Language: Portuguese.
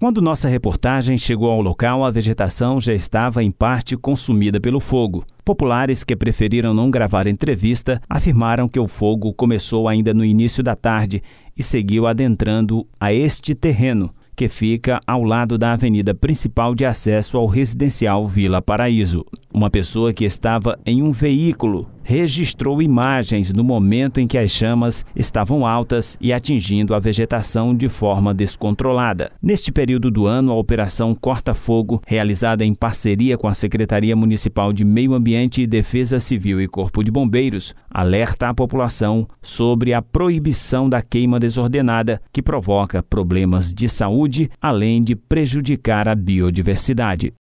Quando nossa reportagem chegou ao local, a vegetação já estava em parte consumida pelo fogo. Populares que preferiram não gravar entrevista afirmaram que o fogo começou ainda no início da tarde e seguiu adentrando a este terreno, que fica ao lado da avenida principal de acesso ao residencial Vila Paraíso. Uma pessoa que estava em um veículo registrou imagens no momento em que as chamas estavam altas e atingindo a vegetação de forma descontrolada. Neste período do ano, a Operação Corta Fogo, realizada em parceria com a Secretaria Municipal de Meio Ambiente e Defesa Civil e Corpo de Bombeiros, alerta a população sobre a proibição da queima desordenada, que provoca problemas de saúde, além de prejudicar a biodiversidade.